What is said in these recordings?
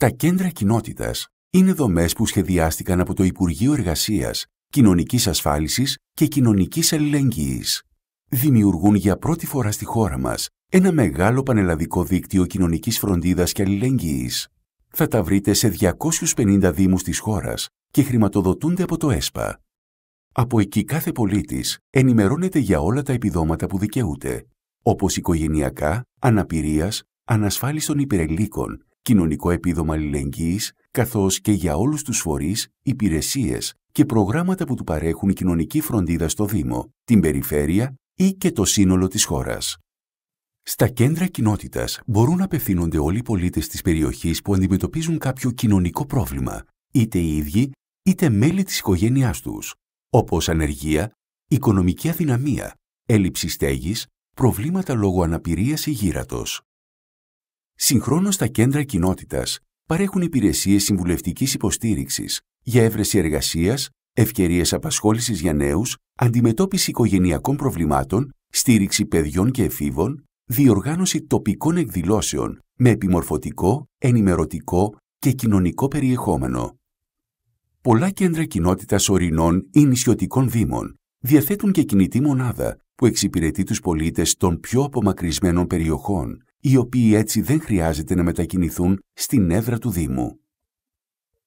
Τα κέντρα κοινότητας είναι δομές που σχεδιάστηκαν από το Υπουργείο Εργασίας, Κοινωνικής Ασφάλισης και Κοινωνικής Αλληλεγγύης. Δημιουργούν για πρώτη φορά στη χώρα μας ένα μεγάλο πανελλαδικό δίκτυο κοινωνικής φροντίδας και αλληλεγγύης. Θα τα βρείτε σε 250 Δήμους της χώρας και χρηματοδοτούνται από το ΕΣΠΑ. Από εκεί κάθε πολίτης ενημερώνεται για όλα τα επιδόματα που δικαιούται, όπως οικογενειακά, ανασφάλιση των υπηρελίκων, κοινωνικό επίδομα αλληλεγγύης, καθώς και για όλους τους φορείς, υπηρεσίες και προγράμματα που του παρέχουν κοινωνική φροντίδα στο Δήμο, την περιφέρεια ή και το σύνολο της χώρας. Στα κέντρα κοινότητας μπορούν να απευθύνονται όλοι οι πολίτες της περιοχής που αντιμετωπίζουν κάποιο κοινωνικό πρόβλημα, είτε οι ίδιοι είτε μέλη της οικογένειάς τους, όπως ανεργία, οικονομική αδυναμία, έλλειψη στέγης, προβλήματα λόγω αναπηρίας ή γύρατος. Συγχρόνως, τα κέντρα κοινότητας παρέχουν υπηρεσίες συμβουλευτικής υποστήριξης για έβρεση εργασίας, ευκαιρίες απασχόλησης για νέους, αντιμετώπιση οικογενειακών προβλημάτων, στήριξη παιδιών και εφήβων, διοργάνωση τοπικών εκδηλώσεων με επιμορφωτικό, ενημερωτικό και κοινωνικό περιεχόμενο. Πολλά κέντρα κοινότητας ορεινών ή νησιωτικών δήμων διαθέτουν και κινητή μονάδα που εξυπηρετεί τους πολίτες των πιο απομακρυσμένων περιοχών οι οποίοι έτσι δεν χρειάζεται να μετακινηθούν στην έδρα του Δήμου.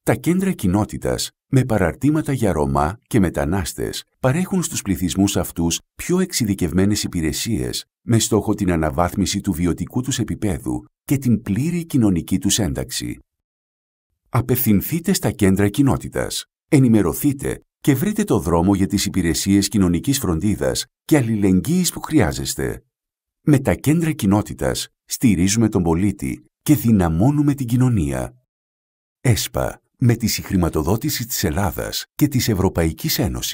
Τα κέντρα κοινότητας με παραρτήματα για Ρωμά και μετανάστες, παρέχουν στους πληθυσμούς αυτούς πιο εξειδικευμένες υπηρεσίες, με στόχο την αναβάθμιση του βιωτικού τους επίπεδου και την πλήρη κοινωνική τους ένταξη. Απευθυνθείτε στα κέντρα κοινότητας. ενημερωθείτε και βρείτε το δρόμο για τις υπηρεσίες κοινωνικής φροντίδας και αλληλεγγύης που χρειάζεστε. Με τα κέντρα κοινότητας στηρίζουμε τον πολίτη και δυναμώνουμε την κοινωνία. ΕΣΠΑ με τη συγχρηματοδότηση της Ελλάδας και της Ευρωπαϊκής Ένωσης.